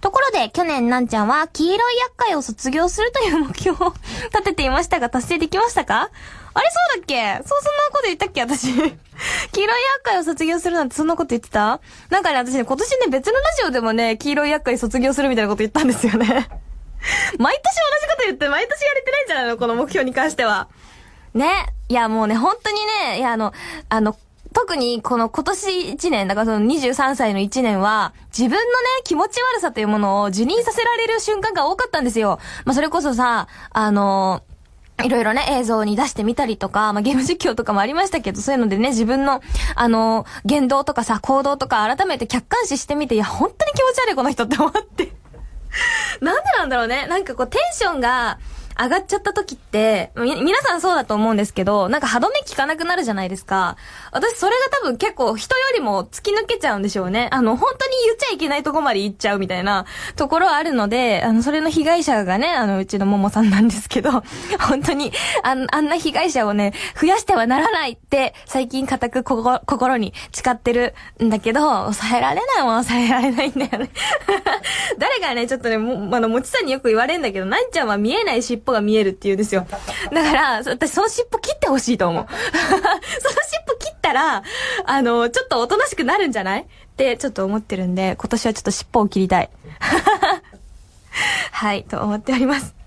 ところで、去年、なんちゃんは、黄色い厄介を卒業するという目標を立てていましたが、達成できましたかあれそうだっけそう、そんなこと言ったっけ私。黄色い厄介を卒業するなんてそんなこと言ってたなんかね、私ね、今年ね、別のラジオでもね、黄色い厄介卒業するみたいなこと言ったんですよね。毎年同じこと言って、毎年やれてないんじゃないのこの目標に関しては。ね。いや、もうね、本当にね、いや、あの、あの、特にこの今年1年、だからその23歳の1年は、自分のね、気持ち悪さというものを受任させられる瞬間が多かったんですよ。まあ、それこそさ、あのーいろいろね、映像に出してみたりとか、まあ、ゲーム実況とかもありましたけど、そういうのでね、自分の、あの言動とかさ、行動とか改めて客観視してみて、いや、本当に気持ち悪い、この人って思って。なんでなんだろうね。なんかこう、テンションが、上がっちゃった時って、み、皆さんそうだと思うんですけど、なんか歯止め効かなくなるじゃないですか。私それが多分結構人よりも突き抜けちゃうんでしょうね。あの、本当に言っちゃいけないとこまで行っちゃうみたいなところはあるので、あの、それの被害者がね、あの、うちのももさんなんですけど、本当に、ああんな被害者をね、増やしてはならないって、最近固く心に誓ってるんだけど、抑えられないもん抑えられないんだよね 誰がね、ちょっとね、も、あの、もちさんによく言われるんだけど、なんちゃんは見えない尻尾尾が見えるっていうんですよ。だから、私その尻尾切ってほしいと思う。その尻尾切ったら、あの、ちょっとおとなしくなるんじゃないってちょっと思ってるんで、今年はちょっと尻尾を切りたい。はい、と思っております。